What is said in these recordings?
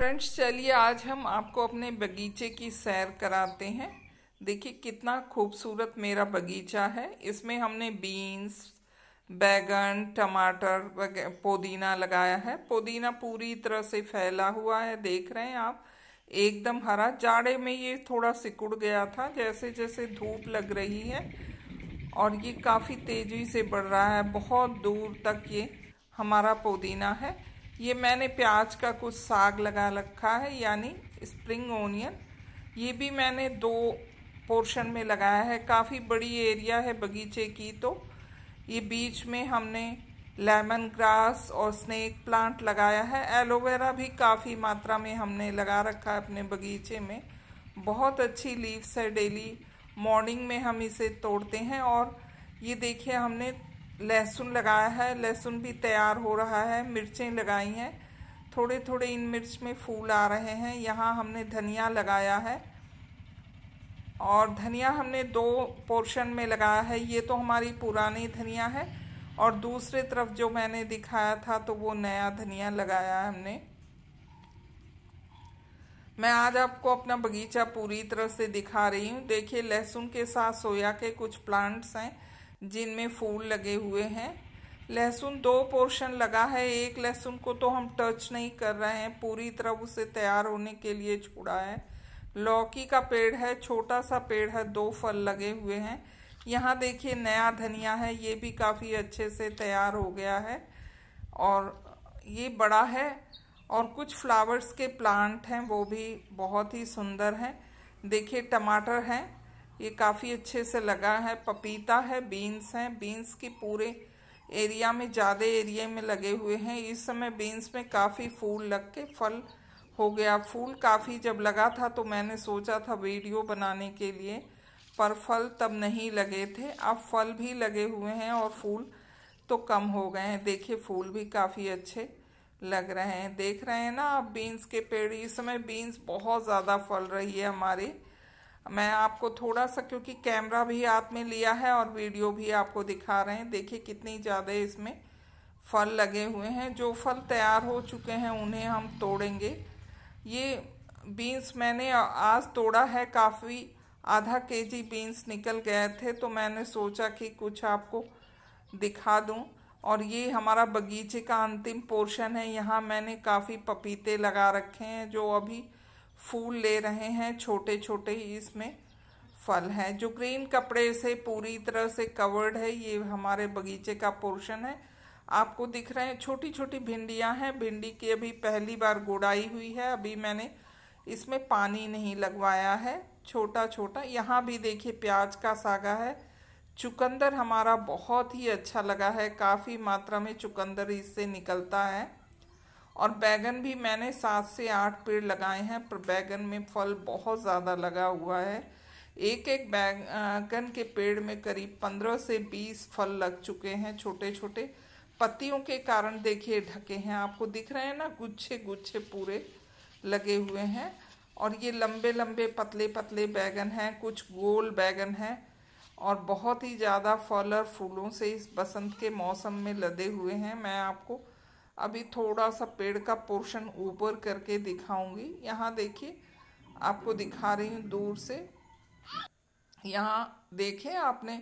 friends चलिए आज हम आपको अपने बगीचे की सैर कराते हैं देखिए कितना खूबसूरत मेरा बगीचा है इसमें हमने बीन्स बैगन टमाटर वगैरह पुदीना लगाया है पुदीना पूरी तरह से फैला हुआ है देख रहे हैं आप एकदम हरा जाड़े में ये थोड़ा सिकुड़ गया था जैसे जैसे धूप लग रही है और ये काफ़ी तेज़ी से बढ़ रहा है बहुत दूर तक ये हमारा पुदीना है ये मैंने प्याज का कुछ साग लगा रखा है यानी स्प्रिंग ओनियन ये भी मैंने दो पोर्शन में लगाया है काफ़ी बड़ी एरिया है बगीचे की तो ये बीच में हमने लेमन ग्रास और स्नेक प्लांट लगाया है एलोवेरा भी काफ़ी मात्रा में हमने लगा रखा है अपने बगीचे में बहुत अच्छी लीव्स है डेली मॉर्निंग में हम इसे तोड़ते हैं और ये देखिए हमने लहसुन लगाया है लहसुन भी तैयार हो रहा है मिर्चें लगाई हैं थोड़े थोड़े इन मिर्च में फूल आ रहे हैं यहाँ हमने धनिया लगाया है और धनिया हमने दो पोर्शन में लगाया है ये तो हमारी पुरानी धनिया है और दूसरी तरफ जो मैंने दिखाया था तो वो नया धनिया लगाया है हमने मैं आज आपको अपना बगीचा पूरी तरह से दिखा रही हूँ देखिए लहसुन के साथ सोया के कुछ प्लांट्स हैं जिनमें फूल लगे हुए हैं लहसुन दो पोर्शन लगा है एक लहसुन को तो हम टच नहीं कर रहे हैं पूरी तरह उसे तैयार होने के लिए छोड़ा है लौकी का पेड़ है छोटा सा पेड़ है दो फल लगे हुए हैं यहाँ देखिए नया धनिया है ये भी काफ़ी अच्छे से तैयार हो गया है और ये बड़ा है और कुछ फ्लावर्स के प्लांट हैं वो भी बहुत ही सुंदर हैं देखिए टमाटर हैं ये काफ़ी अच्छे से लगा है पपीता है बीन्स हैं बीन्स की पूरे एरिया में ज़्यादा एरिया में लगे हुए हैं इस समय बीन्स में काफ़ी फूल लग के फल हो गया फूल काफ़ी जब लगा था तो मैंने सोचा था वीडियो बनाने के लिए पर फल तब नहीं लगे थे अब फल भी लगे हुए हैं और फूल तो कम हो गए हैं देखिए फूल भी काफ़ी अच्छे लग रहे हैं देख रहे हैं ना आप बीन्स के पेड़ इस समय बीन्स बहुत ज़्यादा फल रही है हमारे मैं आपको थोड़ा सा क्योंकि कैमरा भी हाथ में लिया है और वीडियो भी आपको दिखा रहे हैं देखिए कितनी ज़्यादा इसमें फल लगे हुए हैं जो फल तैयार हो चुके हैं उन्हें हम तोड़ेंगे ये बीन्स मैंने आज तोड़ा है काफ़ी आधा के जी बीन्स निकल गए थे तो मैंने सोचा कि कुछ आपको दिखा दूं और ये हमारा बगीचे का अंतिम पोर्शन है यहाँ मैंने काफ़ी पपीते लगा रखे हैं जो अभी फूल ले रहे हैं छोटे छोटे ही इसमें फल हैं जो ग्रीन कपड़े से पूरी तरह से कवर्ड है ये हमारे बगीचे का पोर्शन है आपको दिख रहे हैं छोटी छोटी भिंडियां हैं भिंडी की अभी पहली बार गोड़ाई हुई है अभी मैंने इसमें पानी नहीं लगवाया है छोटा छोटा यहाँ भी देखिए प्याज का सागा है चुकंदर हमारा बहुत ही अच्छा लगा है काफ़ी मात्रा में चुकंदर इससे निकलता है और बैगन भी मैंने सात से आठ पेड़ लगाए हैं पर बैगन में फल बहुत ज़्यादा लगा हुआ है एक एक बैगन के पेड़ में करीब पंद्रह से बीस फल लग चुके हैं छोटे छोटे पत्तियों के कारण देखिए ढके हैं आपको दिख रहे हैं ना गुच्छे गुच्छे पूरे लगे हुए हैं और ये लंबे लंबे पतले पतले बैगन हैं कुछ गोल बैगन हैं और बहुत ही ज़्यादा फल और फूलों से इस बसंत के मौसम में लदे हुए हैं मैं आपको अभी थोड़ा सा पेड़ का पोर्शन ऊपर करके दिखाऊंगी यहाँ देखिए आपको दिखा रही हूँ दूर से यहाँ देखें आपने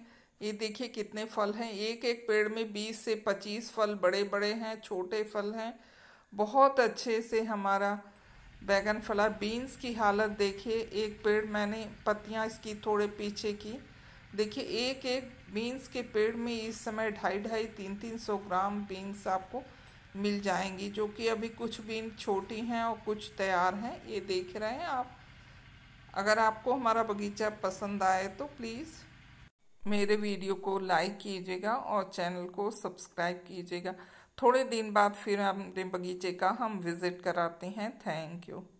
ये देखिए कितने फल हैं एक एक पेड़ में 20 से 25 फल बड़े बड़े हैं छोटे फल हैं बहुत अच्छे से हमारा बैगन फला बीन्स की हालत देखिए एक पेड़ मैंने पत्तियाँ इसकी थोड़े पीछे की देखिए एक एक बीन्स के पेड़ में इस समय ढाई ढाई तीन तीन सौ ग्राम बीन्स आपको मिल जाएंगी जो कि अभी कुछ बीन छोटी हैं और कुछ तैयार हैं ये देख रहे हैं आप अगर आपको हमारा बगीचा पसंद आए तो प्लीज़ मेरे वीडियो को लाइक कीजिएगा और चैनल को सब्सक्राइब कीजिएगा थोड़े दिन बाद फिर हमने बगीचे का हम विज़िट कराते हैं थैंक यू